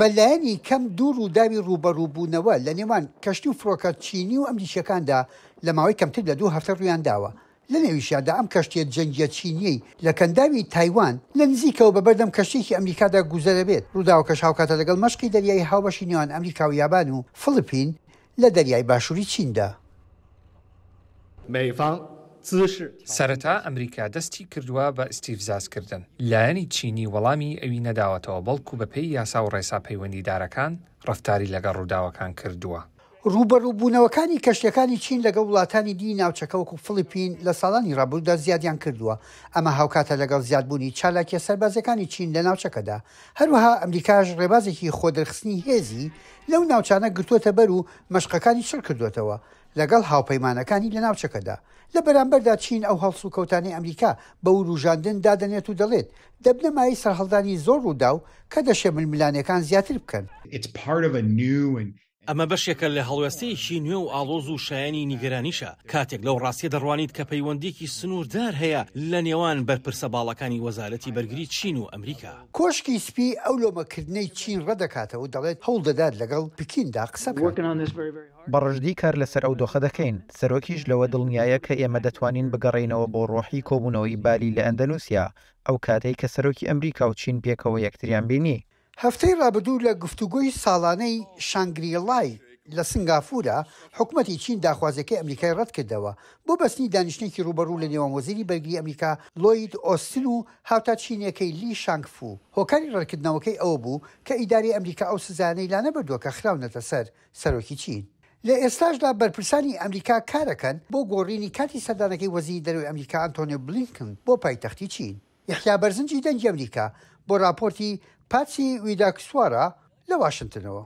بەلایەنی کەم دوور و داوی ڕوبەڕووبوونەوە لە نێوان کەشتی و فرۆکە چینی و ئەمریشەکاندا لە ماوەی کەمتر لە دوو هەفتە ڕویان داوە لە نێویشادا ئەم کەشتێت جەنجە چینی لە کەنداوی تایوان لە نزیکەوە بەبەردەم کەشتێکی ئەمریکادا گوزەرە بێت ڕووداوە کەش هاوکاتە لەگەڵ مەشقی دەریایی هاوبەشی نێوان ئەمریکا و یابان و فلپین لە دەریای باشووری چیندا. 美方 سەرەتا ئەمریکا دەستی کردووە بە ئیسیفزازکردن لایەنی چینی وەڵامی ئەوی نەداوەتەوە بەڵکو بەپی یاسا و ڕێسا پەیوەندیدارەکان ڕفتاری لەگە ڕووداوەکان کردووە ڕوبەڕووبوونەوەکانی کەشتەکانی چین لەگە وڵاتانی دی ناوچەکەوەکو فلیپین لە ساڵانی ڕابوودا زیادیان کردووە ئەمە هاوکاتە لەگەڵ زیادبوونی چالاکیە سەربازەکانی چین لە ناوچەکەدا هەروەها ئەمریکاش ڕێبازێکی خۆدرخستنی هێزی لەو ناوچانە گرتووەتە بەر و مەشقەکانی شر کردوێتەوە لەگەڵ هاوپەیمانەکانی لە ناوچەکەدا لە بەرامبەردا چین ئەو هەڵسو کەوتانی ئەمریکا بە وروژاندن دادەنێت و دەڵێت دەبنەمایی سەررهڵدانی زۆر ڕوودا و کە دەشێ ململانەکان زیاتر بکەن. ئەمە بەشێکە لە هەڵوێستەیەکی نوێ و ئالۆز و شایانی نیگەرانیشە کاتێک لەو ڕاستیە دەڕوانیت کە پەیوەندێکی سنووردار هەیە لە نێوان بەرپرسە باڵەکانی وەزارەتی بەرگری چین و ئەمریکا کۆشکی سپی ئەو لۆمەکردنەی چین ڕدەکاتەوە و دەڵێت هەڵ دەدات لەگەڵ پکیندا قسە بەڕژدی کار لەسەر ئەو دۆخە دەکەین سەرۆکیش لەوە دڵنیایە کە ئێمە دەتوانین بگەڕینەوە بۆ ڕۆحی کۆبوونەوەی بالی لە ئەندەنووسیا ئەو کاتەی کە سەرۆکی ئەمریکا و چین پێکەوە یەکتریان بینی هەفتەی ڕابدوو لە گفتوگوۆی ساڵانەی شانگریڵای لە سنگافورە حکوومەتی چین داخوازەکەی ئەمریکای ڕەت کردەوە بۆ بەستنی دانیشتێکی ڕوبەرو لە نێوان وەزیری بەرگی ئەمریکا لۆید ئۆستن و هاوتا چینەکەی لی شانگفو هۆکاری ڕەکردنەوەکەی ئەو بوو کە ئیداری ئەمریکا ئەو سزانەی لا نەبردووە کە خراونەتە سەر سەرۆکی چین. لە ئێستاشدا بەرپرسانی ئەمریکا کارەکەن بۆ گۆڕینی کاتی سەدانەکەی وەزی دەروی ئەمریکا ئەنتۆنیو بلینکن بۆ پایتەختی چین. یخیا بەرزنجی دەنج ئەمریکا بۆ راپۆرتی پاچی ویداکسوارە لە واشنگتنەوە